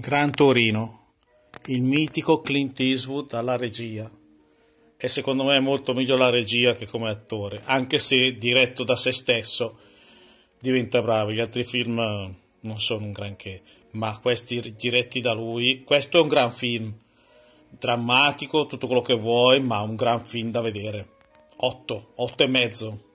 Gran Torino, il mitico Clint Eastwood alla regia. E secondo me è molto meglio la regia che come attore, anche se diretto da se stesso diventa bravo. Gli altri film eh, non sono un granché, ma questi diretti da lui, questo è un gran film. Drammatico, tutto quello che vuoi, ma un gran film da vedere. 8, 8 e mezzo.